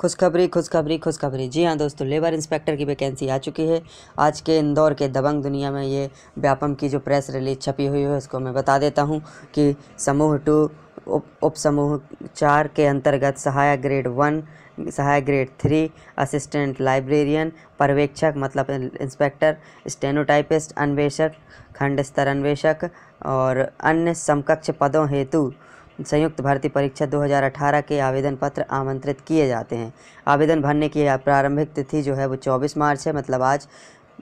खुशखबरी खुशखबरी खुशखबरी जी हाँ दोस्तों लेबर इंस्पेक्टर की वैकेंसी आ चुकी है आज के इंदौर के दबंग दुनिया में ये व्यापम की जो प्रेस रिलीज छपी हुई है उसको मैं बता देता हूँ कि समूह टू उप उप समूह चार के अंतर्गत सहायक ग्रेड वन सहायक ग्रेड थ्री असिस्टेंट लाइब्रेरियन पर्यवेक्षक मतलब इंस्पेक्टर स्टेनोटाइपिस्ट अन्वेषक खंड स्तर अन्वेषक और अन्य समकक्ष पदों हेतु संयुक्त भर्ती परीक्षा 2018 के आवेदन पत्र आमंत्रित किए जाते हैं आवेदन भरने की प्रारंभिक तिथि जो है वो 24 मार्च है मतलब आज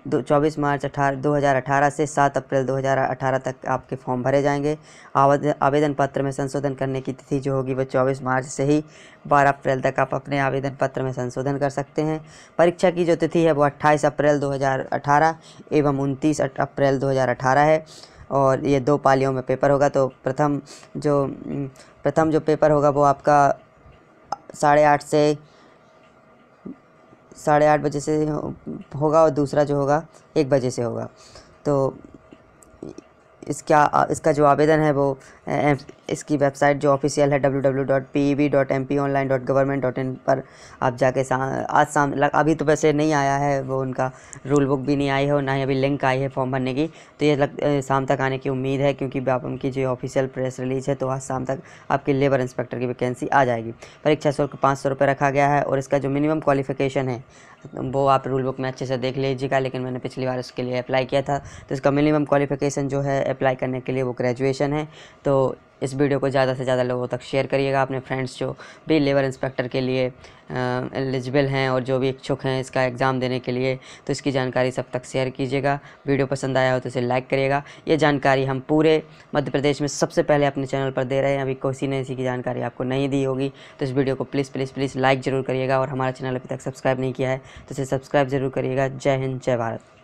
दो चौबीस मार्च अठारह दो हज़ार अठारह से सात अप्रैल दो हज़ार अठारह तक आपके फॉर्म भरे जाएंगे आवेदन आवेदन पत्र में संशोधन करने की तिथि जो होगी वो चौबीस मार्च से ही बारह अप्रैल तक आप अपने आवेदन पत्र में संशोधन कर सकते हैं परीक्षा की जो तिथि है वो अट्ठाईस अप्रैल दो हज़ार अठारह एवं उनतीस अप्रैल दो हज़ार अठारह है और ये दो पालियों में पेपर होगा तो प्रथम जो प्रथम जो पेपर होगा वो आपका साढ़े आठ से साढ़े आठ बजे से होगा और दूसरा जो होगा एक बजे से होगा तो इसका इसका जो आवेदन है वो इसकी वेबसाइट जो ऑफिशियल है W W dot P V dot M P online dot government dot in पर आप जाके सा, आज शाम अभी तो वैसे नहीं आया है वो उनका रूल बुक भी नहीं आई है और ना ही अभी लिंक आई है फॉर्म भरने की तो ये लग शाम तक आने की उम्मीद है क्योंकि आप उनकी जो ऑफिशियल प्रेस रिलीज है तो आज शाम तक आपकी लेबर इंस्पेक्टर की वैकेंसी आ जाएगी परीक्षा शुल्क पाँच सौ रुपये रखा गया है और इसका जो मिनिमम क्वालिफिकेशन है वो आप रूल बुक में अच्छे से देख लीजिएगा लेकिन मैंने पिछली बार उसके लिए अप्लाई किया था तो इसका मिनिमम क्वालिफिकेशन जो है अप्लाई करने के लिए वो ग्रेजुएशन है तो इस वीडियो को ज़्यादा से ज़्यादा लोगों तक शेयर करिएगा अपने फ्रेंड्स जो भी लेबर इंस्पेक्टर के लिए एलिजिबल हैं और जो भी इच्छुक हैं इसका एग्ज़ाम देने के लिए तो इसकी जानकारी सब तक शेयर कीजिएगा वीडियो पसंद आया हो तो इसे लाइक करिएगा ये जानकारी हम पूरे मध्य प्रदेश में सबसे पहले अपने चैनल पर दे रहे हैं अभी किसी ने इसी की जानकारी आपको नहीं दी होगी तो इस वीडियो को प्लीज़ प्लीज़ प्लीज़ लाइक ज़रूर करिएगा और हमारा चैनल अभी तक सब्सक्राइब नहीं किया है तो इसे सब्सक्राइब ज़रूर करिएगा जय हिंद जय भारत